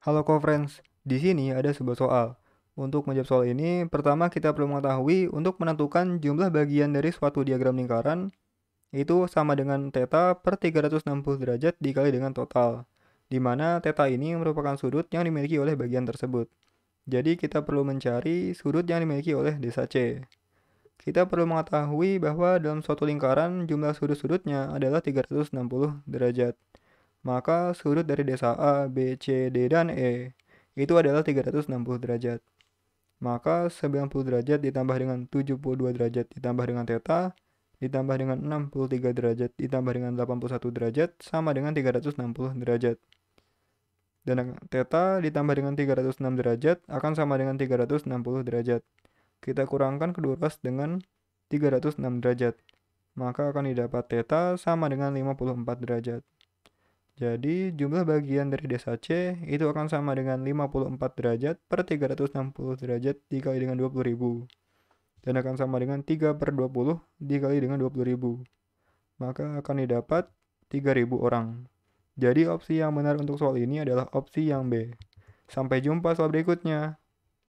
Halo co-friends, di sini ada sebuah soal. Untuk menjawab soal ini, pertama kita perlu mengetahui untuk menentukan jumlah bagian dari suatu diagram lingkaran, itu sama dengan teta per 360 derajat dikali dengan total, di mana teta ini merupakan sudut yang dimiliki oleh bagian tersebut. Jadi kita perlu mencari sudut yang dimiliki oleh desa C. Kita perlu mengetahui bahwa dalam suatu lingkaran jumlah sudut-sudutnya adalah 360 derajat maka sudut dari desa A, B, C, D, dan E itu adalah 360 derajat. Maka 90 derajat ditambah dengan 72 derajat ditambah dengan theta ditambah dengan 63 derajat ditambah dengan 81 derajat sama dengan 360 derajat. Dan theta ditambah dengan 306 derajat akan sama dengan 360 derajat. Kita kurangkan kedua ruas dengan 306 derajat. Maka akan didapat theta sama dengan 54 derajat. Jadi jumlah bagian dari desa C itu akan sama dengan 54 derajat per 360 derajat dikali dengan 20.000 dan akan sama dengan 3 per 20 dikali dengan 20.000 maka akan didapat 3.000 orang. Jadi opsi yang benar untuk soal ini adalah opsi yang B. Sampai jumpa soal berikutnya.